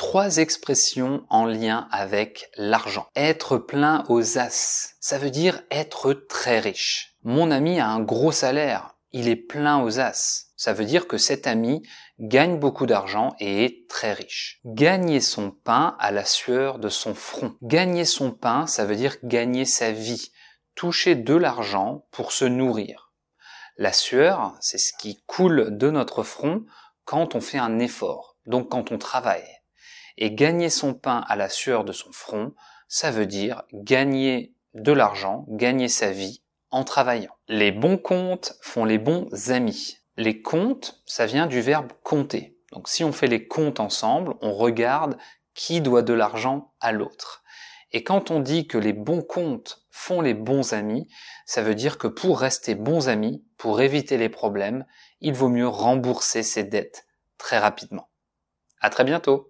trois expressions en lien avec l'argent. Être plein aux as, ça veut dire être très riche. Mon ami a un gros salaire, il est plein aux as. Ça veut dire que cet ami gagne beaucoup d'argent et est très riche. Gagner son pain à la sueur de son front. Gagner son pain, ça veut dire gagner sa vie, toucher de l'argent pour se nourrir. La sueur, c'est ce qui coule de notre front quand on fait un effort, donc quand on travaille. Et gagner son pain à la sueur de son front, ça veut dire gagner de l'argent, gagner sa vie en travaillant. Les bons comptes font les bons amis. Les comptes, ça vient du verbe compter. Donc si on fait les comptes ensemble, on regarde qui doit de l'argent à l'autre. Et quand on dit que les bons comptes font les bons amis, ça veut dire que pour rester bons amis, pour éviter les problèmes, il vaut mieux rembourser ses dettes très rapidement. À très bientôt!